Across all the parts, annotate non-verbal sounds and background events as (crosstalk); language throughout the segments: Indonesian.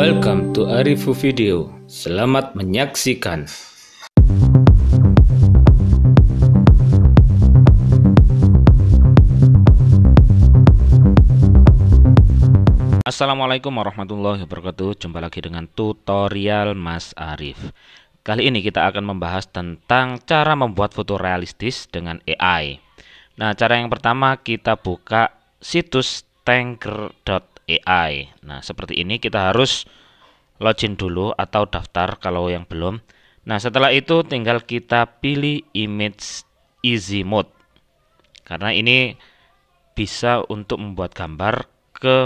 Welcome to Arifu Video. Selamat menyaksikan. Assalamualaikum warahmatullahi wabarakatuh. Jumpa lagi dengan tutorial Mas Arif. Kali ini kita akan membahas tentang cara membuat foto realistis dengan AI. Nah, cara yang pertama kita buka situs tanker.com AI. Nah, seperti ini kita harus login dulu atau daftar kalau yang belum. Nah, setelah itu tinggal kita pilih image easy mode. Karena ini bisa untuk membuat gambar ke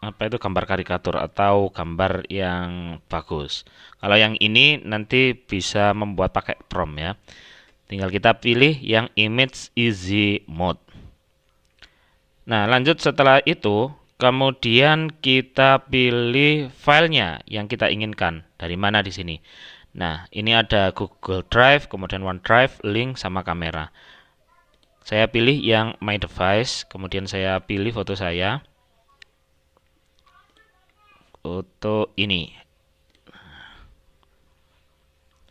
apa itu gambar karikatur atau gambar yang bagus. Kalau yang ini nanti bisa membuat pakai prompt ya. Tinggal kita pilih yang image easy mode. Nah, lanjut setelah itu Kemudian kita pilih filenya yang kita inginkan. Dari mana di sini? Nah, ini ada Google Drive, kemudian OneDrive, link sama kamera. Saya pilih yang My Device, kemudian saya pilih foto saya. Foto ini.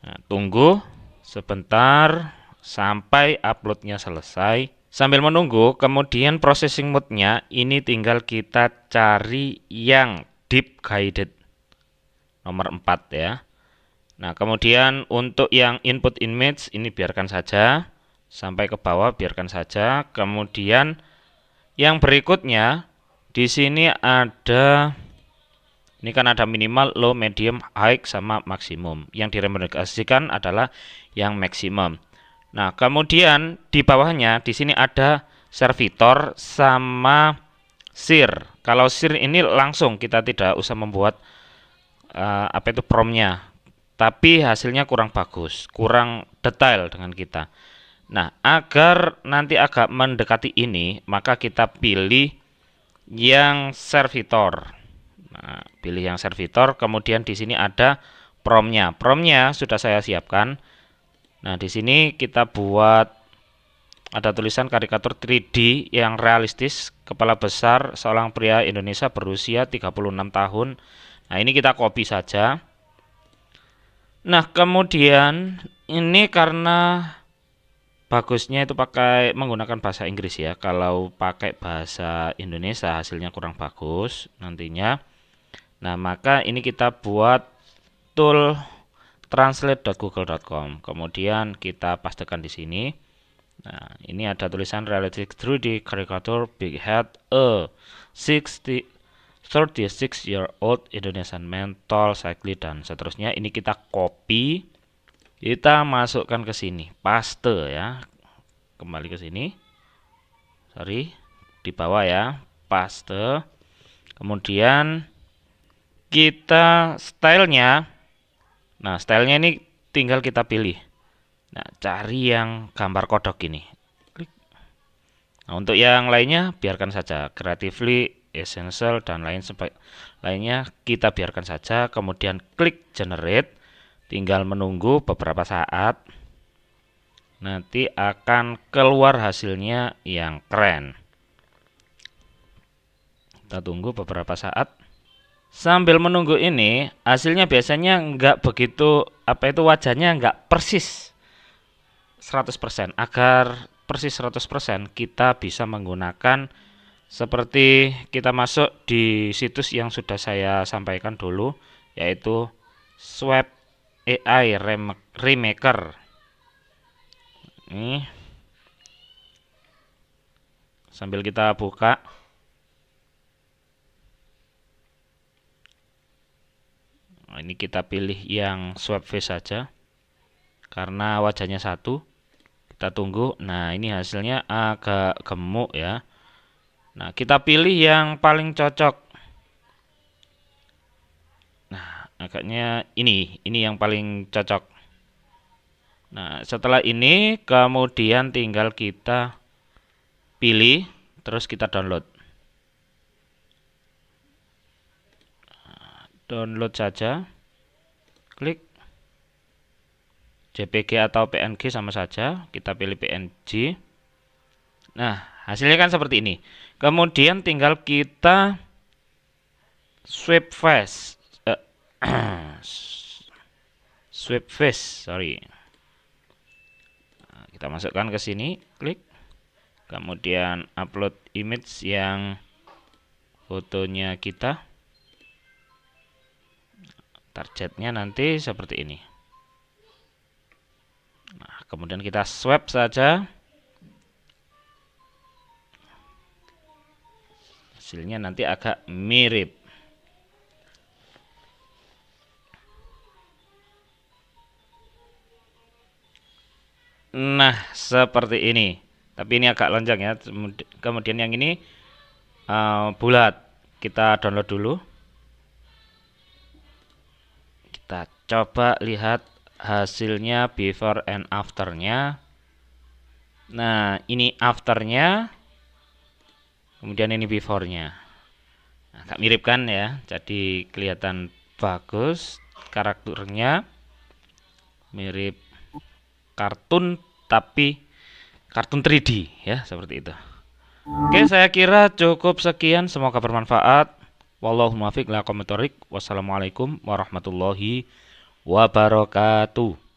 Nah, tunggu sebentar sampai uploadnya selesai. Sambil menunggu, kemudian processing mode-nya ini tinggal kita cari yang deep guided nomor 4 ya. Nah, kemudian untuk yang input image ini biarkan saja sampai ke bawah biarkan saja. Kemudian yang berikutnya di sini ada ini kan ada minimal, low, medium, high sama maksimum. Yang direkomendasikan adalah yang maksimum. Nah, kemudian di bawahnya di sini ada servitor sama sir. Kalau sir ini langsung kita tidak usah membuat uh, apa itu promnya, tapi hasilnya kurang bagus, kurang detail dengan kita. Nah, agar nanti agak mendekati ini, maka kita pilih yang servitor. Nah, pilih yang servitor, kemudian di sini ada promnya. Promnya sudah saya siapkan Nah, di sini kita buat ada tulisan karikatur 3D yang realistis, kepala besar seorang pria Indonesia berusia 36 tahun. Nah, ini kita copy saja. Nah, kemudian ini karena bagusnya itu pakai menggunakan bahasa Inggris ya. Kalau pakai bahasa Indonesia hasilnya kurang bagus nantinya. Nah, maka ini kita buat tool translate.google.com. Kemudian kita pastikan di sini. Nah, ini ada tulisan Realistic 3D Caricature Big Head A 60 36 year old Indonesian man tall, cycli dan seterusnya. Ini kita copy, kita masukkan ke sini, paste ya. Kembali ke sini. Sorry, di bawah ya, paste. Kemudian kita stylenya Nah, stylenya ini tinggal kita pilih. Nah, cari yang gambar kodok ini. Klik. Nah, untuk yang lainnya biarkan saja. Creatively, Essential dan lain lainnya kita biarkan saja. Kemudian klik generate. Tinggal menunggu beberapa saat. Nanti akan keluar hasilnya yang keren. Kita tunggu beberapa saat sambil menunggu ini hasilnya biasanya nggak begitu apa itu wajahnya nggak persis 100% agar persis 100% kita bisa menggunakan seperti kita masuk di situs yang sudah saya sampaikan dulu yaitu swap AI remaker ini sambil kita buka kita pilih yang swab face saja karena wajahnya satu kita tunggu nah ini hasilnya agak gemuk ya nah kita pilih yang paling cocok nah agaknya ini ini yang paling cocok nah setelah ini kemudian tinggal kita pilih terus kita download nah, download saja Klik JPG atau PNG sama saja. Kita pilih PNG. Nah, hasilnya kan seperti ini. Kemudian tinggal kita swipe face. Uh, eh, (clears throat) sweep face, sorry. Nah, kita masukkan ke sini, klik. Kemudian upload image yang fotonya kita targetnya nanti seperti ini nah kemudian kita swap saja hasilnya nanti agak mirip Nah, seperti ini. Tapi ini agak lonjong ya. Kemudian yang ini uh, bulat. Kita download dulu kita coba lihat hasilnya before and afternya. Nah, ini afternya, kemudian ini beforenya. Nah, agak mirip kan ya, jadi kelihatan bagus karakternya, mirip kartun tapi kartun 3D ya seperti itu. Oke, saya kira cukup sekian. Semoga bermanfaat. Wallahu muwafiq laqamatorik. Wassalamualaikum warahmatullahi wabarakatuh.